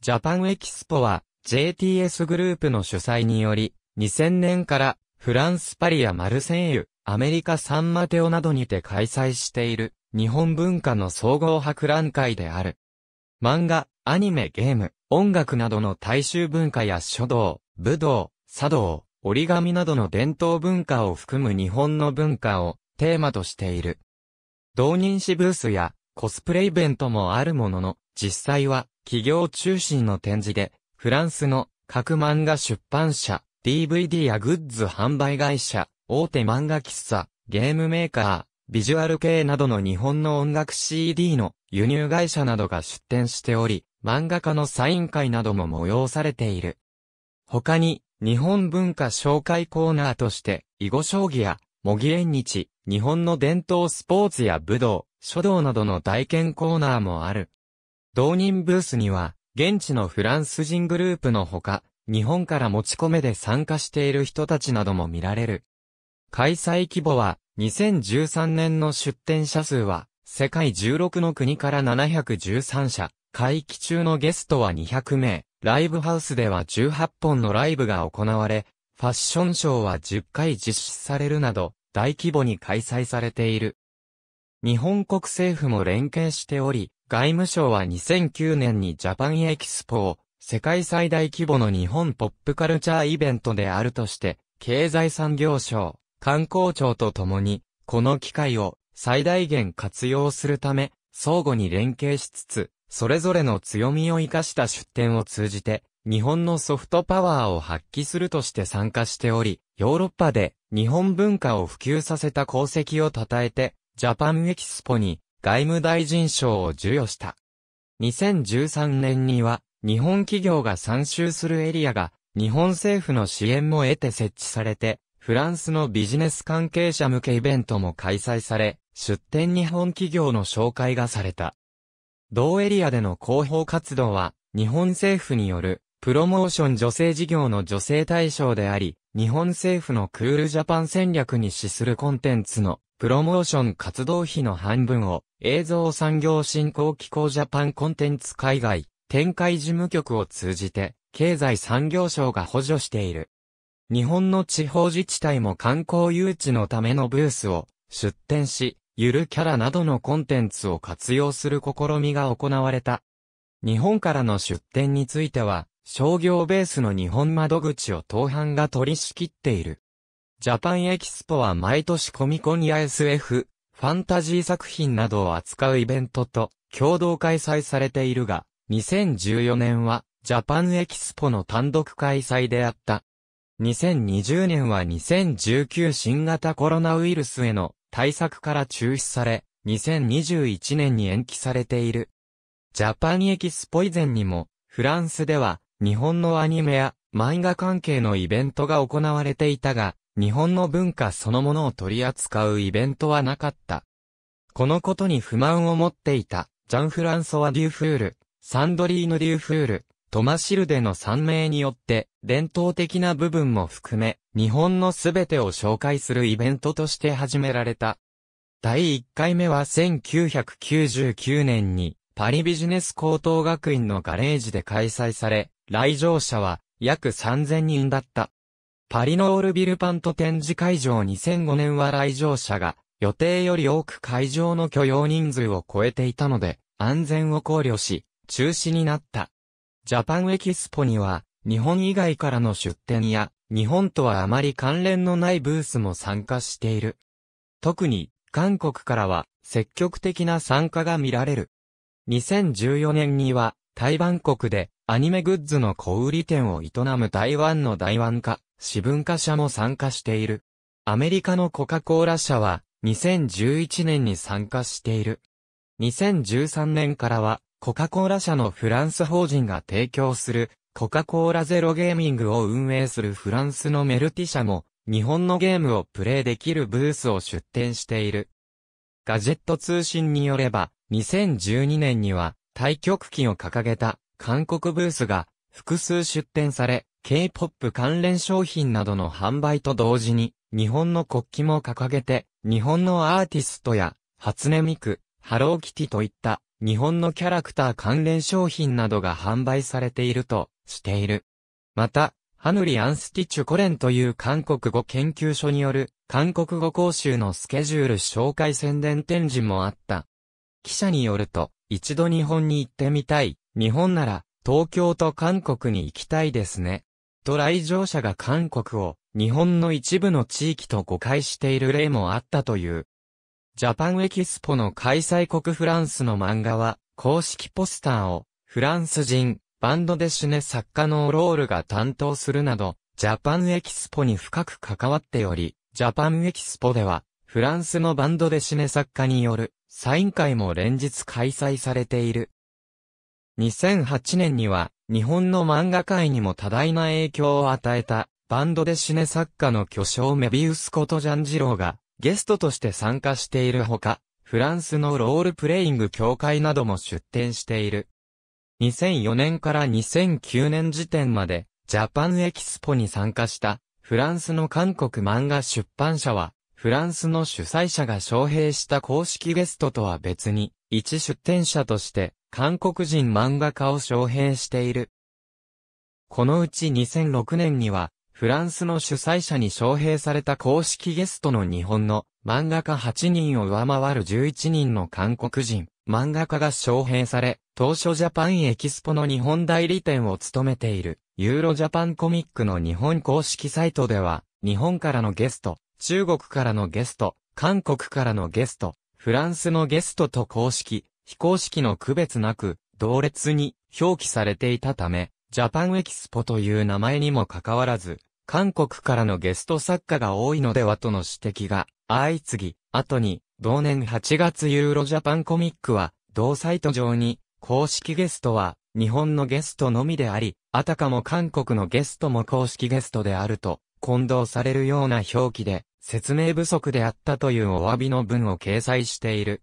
ジャパンエキスポは JTS グループの主催により、2000年からフランスパリやマルセイユ、アメリカサンマテオなどにて開催している日本文化の総合博覧会である。漫画、アニメ、ゲーム、音楽などの大衆文化や書道、武道、茶道、折り紙などの伝統文化を含む日本の文化をテーマとしている。同人誌ブースやコスプレイベントもあるものの、実際は企業中心の展示で、フランスの各漫画出版社、DVD やグッズ販売会社、大手漫画喫茶、ゲームメーカー、ビジュアル系などの日本の音楽 CD の輸入会社などが出展しており、漫画家のサイン会なども催されている。他に、日本文化紹介コーナーとして、囲碁将棋や、模擬縁日、日本の伝統スポーツや武道、書道などの体験コーナーもある。同人ブースには、現地のフランス人グループのほか、日本から持ち込めで参加している人たちなども見られる。開催規模は、2013年の出展者数は、世界16の国から713社、会期中のゲストは200名、ライブハウスでは18本のライブが行われ、ファッションショーは10回実施されるなど、大規模に開催されている。日本国政府も連携しており、外務省は2009年にジャパンエキスポを世界最大規模の日本ポップカルチャーイベントであるとして、経済産業省、観光庁とともに、この機会を最大限活用するため、相互に連携しつつ、それぞれの強みを生かした出展を通じて、日本のソフトパワーを発揮するとして参加しており、ヨーロッパで日本文化を普及させた功績を称えて、ジャパンエキスポに外務大臣賞を授与した。2013年には、日本企業が参集するエリアが、日本政府の支援も得て設置されて、フランスのビジネス関係者向けイベントも開催され、出展日本企業の紹介がされた。同エリアでの広報活動は、日本政府による、プロモーション女性事業の女性対象であり、日本政府のクールジャパン戦略に資するコンテンツのプロモーション活動費の半分を映像産業振興機構ジャパンコンテンツ海外展開事務局を通じて経済産業省が補助している。日本の地方自治体も観光誘致のためのブースを出展し、ゆるキャラなどのコンテンツを活用する試みが行われた。日本からの出展については、商業ベースの日本窓口を当販が取り仕切っている。ジャパンエキスポは毎年コミコンや SF、ファンタジー作品などを扱うイベントと共同開催されているが、2014年はジャパンエキスポの単独開催であった。2020年は2019新型コロナウイルスへの対策から中止され、2021年に延期されている。ジャパンエキスポ以前にも、フランスでは日本のアニメや漫画関係のイベントが行われていたが、日本の文化そのものを取り扱うイベントはなかった。このことに不満を持っていた、ジャン・フランソワ・デューフール、サンドリーヌ・デューフール、トマシルデの3名によって、伝統的な部分も含め、日本のすべてを紹介するイベントとして始められた。第1回目は1999年に、パリビジネス高等学院のガレージで開催され、来場者は約3000人だった。パリのオールビルパント展示会場2005年は来場者が予定より多く会場の許容人数を超えていたので安全を考慮し中止になった。ジャパンエキスポには日本以外からの出展や日本とはあまり関連のないブースも参加している。特に韓国からは積極的な参加が見られる。2014年には台湾国でアニメグッズの小売店を営む台湾の台湾化私文化社も参加している。アメリカのコカ・コーラ社は2011年に参加している。2013年からはコカ・コーラ社のフランス法人が提供するコカ・コーラゼロゲーミングを運営するフランスのメルティ社も日本のゲームをプレイできるブースを出展している。ガジェット通信によれば2012年には対局機を掲げた韓国ブースが複数出展され、K-POP 関連商品などの販売と同時に、日本の国旗も掲げて、日本のアーティストや、初音ミク、ハローキティといった、日本のキャラクター関連商品などが販売されているとしている。また、ハヌリ・アンスティチュコレンという韓国語研究所による韓国語講習のスケジュール紹介宣伝展示もあった。記者によると、一度日本に行ってみたい。日本なら東京と韓国に行きたいですね。と来場者が韓国を日本の一部の地域と誤解している例もあったという。ジャパンエキスポの開催国フランスの漫画は、公式ポスターをフランス人、バンドでシュネ作家のロールが担当するなど、ジャパンエキスポに深く関わっており、ジャパンエキスポでは、フランスのバンドでシネ作家によるサイン会も連日開催されている。2008年には、日本の漫画界にも多大な影響を与えた、バンドでシネ作家の巨匠メビウスことジャンジローが、ゲストとして参加しているほか、フランスのロールプレイング協会なども出展している。2004年から2009年時点まで、ジャパンエキスポに参加した、フランスの韓国漫画出版社は、フランスの主催者が招聘した公式ゲストとは別に、一出展者として、韓国人漫画家を招聘している。このうち2006年には、フランスの主催者に招聘された公式ゲストの日本の漫画家8人を上回る11人の韓国人漫画家が招聘され、当初ジャパンエキスポの日本代理店を務めているユーロジャパンコミックの日本公式サイトでは、日本からのゲスト、中国からのゲスト、韓国からのゲスト、フランスのゲストと公式非公式の区別なく、同列に表記されていたため、ジャパンエキスポという名前にもかかわらず、韓国からのゲスト作家が多いのではとの指摘が相次ぎ、後に同年8月ユーロジャパンコミックは同サイト上に公式ゲストは日本のゲストのみであり、あたかも韓国のゲストも公式ゲストであると混同されるような表記で説明不足であったというお詫びの文を掲載している。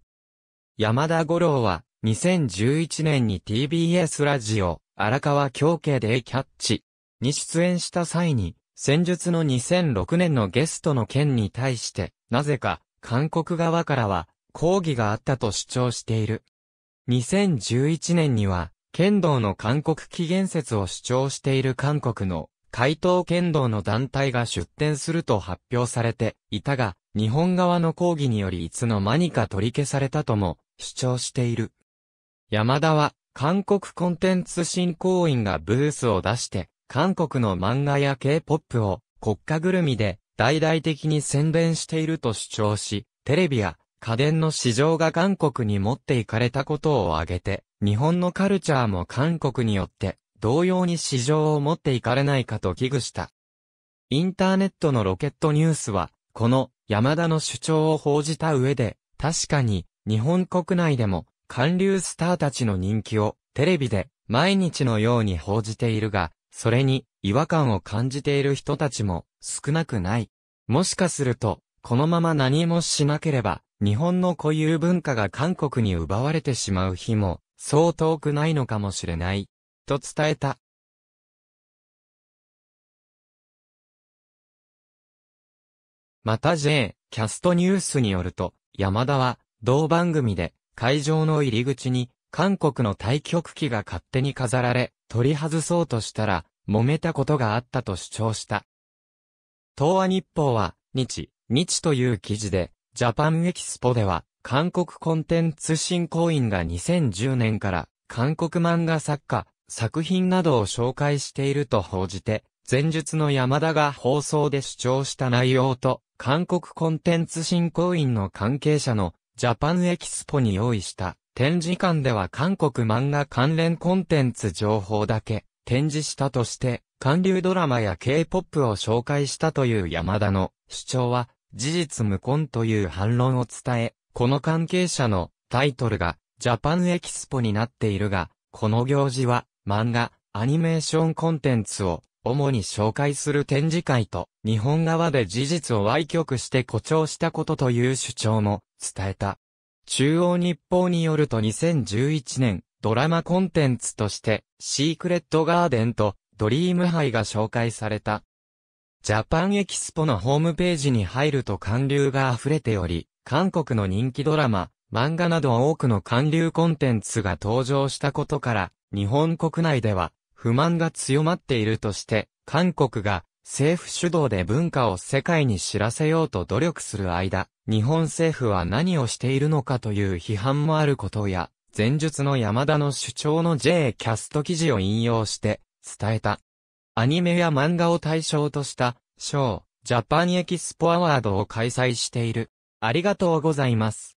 山田五郎は、2011年に TBS ラジオ、荒川京家でキャッチに出演した際に、戦術の2006年のゲストの件に対して、なぜか、韓国側からは、抗議があったと主張している。2011年には、剣道の韓国起源説を主張している韓国の、怪盗剣道の団体が出展すると発表されていたが、日本側の抗議によりいつの間にか取り消されたとも主張している。山田は、韓国コンテンツ振興員がブースを出して、韓国の漫画や K-POP を国家ぐるみで大々的に宣伝していると主張し、テレビや家電の市場が韓国に持っていかれたことを挙げて、日本のカルチャーも韓国によって同様に市場を持っていかれないかと危惧した。インターネットのロケットニュースは、この山田の主張を報じた上で、確かに日本国内でも、韓流スターたちの人気を、テレビで、毎日のように報じているが、それに、違和感を感じている人たちも、少なくない。もしかすると、このまま何もしなければ、日本の固有文化が韓国に奪われてしまう日も、そう遠くないのかもしれない。と伝えた。また J、キャストニュースによると、山田は、同番組で、会場の入り口に、韓国の対局機が勝手に飾られ、取り外そうとしたら、揉めたことがあったと主張した。東亜日報は、日、日という記事で、ジャパンエキスポでは、韓国コンテンツ振興員が2010年から、韓国漫画作家、作品などを紹介していると報じて、前述の山田が放送で主張した内容と、韓国コンテンツ振興員の関係者のジャパンエキスポに用意した展示館では韓国漫画関連コンテンツ情報だけ展示したとして、韓流ドラマや K-POP を紹介したという山田の主張は事実無根という反論を伝え、この関係者のタイトルがジャパンエキスポになっているが、この行事は漫画、アニメーションコンテンツを主に紹介する展示会と、日本側で事実を歪曲して誇張したことという主張も伝えた。中央日報によると2011年、ドラマコンテンツとして、シークレットガーデンと、ドリームハイが紹介された。ジャパンエキスポのホームページに入ると韓流が溢れており、韓国の人気ドラマ、漫画など多くの韓流コンテンツが登場したことから、日本国内では不満が強まっているとして、韓国が政府主導で文化を世界に知らせようと努力する間、日本政府は何をしているのかという批判もあることや、前述の山田の主張の J キャスト記事を引用して伝えた。アニメや漫画を対象とした賞、ジャパンエキスポアワードを開催している。ありがとうございます。